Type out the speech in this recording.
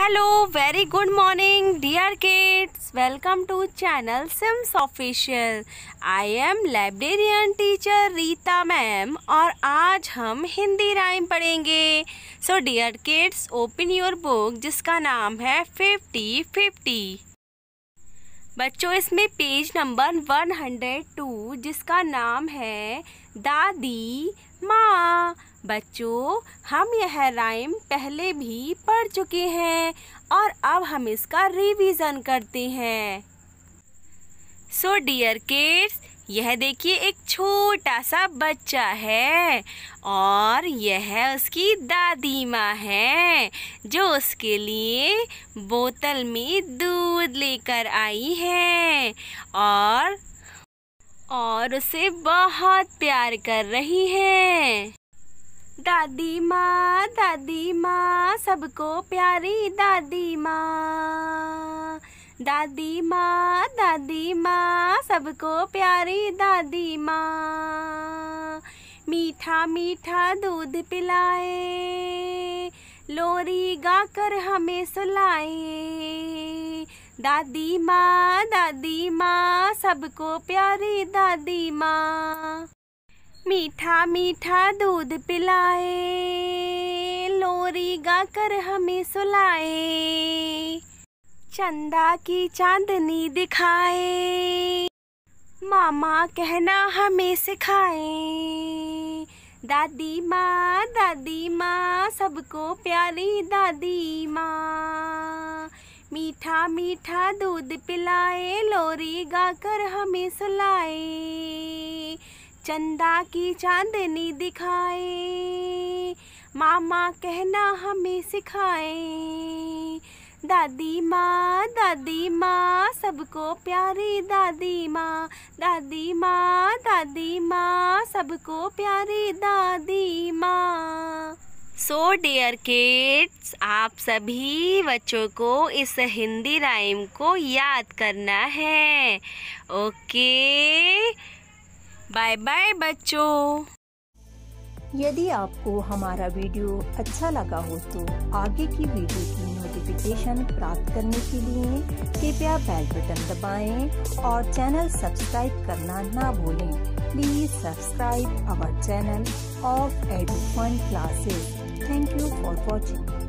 hello very good morning dear kids welcome to channel Sims official I am librarian teacher Rita ma'am और आज हम Hindi rhyme पढ़ेंगे so dear kids open your book जिसका नाम है fifty fifty बच्चों इसमें page number one hundred two जिसका नाम है दादी माँ बच्चों हम यह राइम पहले भी पढ़ चुके हैं और अब हम इसका रिवीजन करते हैं सो डियर किड्स यह देखिए एक छोटा सा बच्चा है और यह उसकी दादी माँ है जो उसके लिए बोतल में दूध लेकर आई है और और उसे बहुत प्यार कर रही है दादी माँ दादी माँ सबको प्यारी दादी माँ दादी माँ दादी माँ सबको प्यारी दादी माँ मीठा मीठा दूध पिलाए लोरी गाकर हमें सुलाए दादी माँ दादी माँ सबको प्यारी दादी माँ मीठा मीठा दूध पिलाए लोरी गा कर हमें सुलाए चंदा की चांदनी दिखाए मामा कहना हमें सिखाए दादी माँ दादी माँ सबको प्यारी दादी माँ मीठा मीठा दूध पिलाए लोरी गाकर हमें सुलाए चंदा की चांदनी दिखाए मामा कहना हमें सिखाए दादी माँ दादी माँ सबको प्यारी दादी माँ दादी माँ दादी माँ सबको प्यारी दादी माँ सो डियर किड्स आप सभी बच्चों को इस हिंदी राइम को याद करना है ओके बाय बाय बच्चों यदि आपको हमारा वीडियो अच्छा लगा हो तो आगे की वीडियो की नोटिफिकेशन प्राप्त करने के लिए कृपया बेल बटन दबाएं और चैनल सब्सक्राइब करना ना भूलें please subscribe our channel of Edufun classes thank you for watching